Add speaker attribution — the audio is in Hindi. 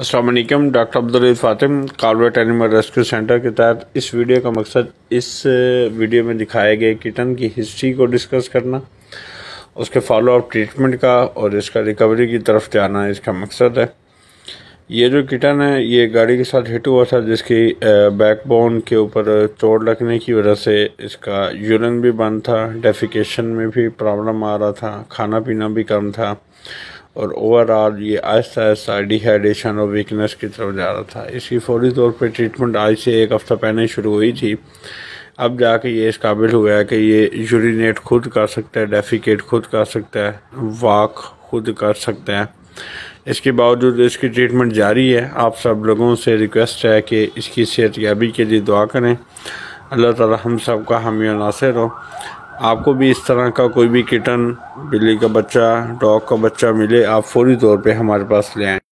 Speaker 1: Aslam doctor Abdul Fatim Corbett animal rescue centre के तहत इस वीडियो का मकसद इस वीडियो में दिखाए गए किटन की हिस्ट्री को डिस्कस करना उसके फॉलोअप ट्रीटमेंट का और इसका रिकवरी की तरफ जाना इसका मकसद है ये जो किटन है ये गाड़ी के साथ हिट हुआ था जिसकी बैकबोन के ऊपर चोट लगने की वजह से इसका यूरिन भी बंद था डेफिकेशन में भी प्रॉब्लम आ रहा था खाना पीना भी कम था और ओवरऑल ये आहिस्ता आहिस्ता डिहाइड्रेशन और वीकनेस की तरफ जा रहा था इसकी फौरी तौर पर ट्रीटमेंट आज से एक हफ़्ता पहले शुरू हुई थी अब जाके ये इस काबिल हुआ है कि ये यूरिनेट खुद कर सकता है डेफिकेट खुद कर सकता है वाक खुद कर सकता है इसके बावजूद इसकी ट्रीटमेंट जारी है आप सब लोगों से रिक्वेस्ट है कि इसकी सेहत याबी के लिए दुआ करें अल्लाह ताला हम सब का हामी नासिर हो आपको भी इस तरह का कोई भी किटन बिल्ली का बच्चा डॉग का बच्चा मिले आप फौरी तौर पे हमारे पास ले आए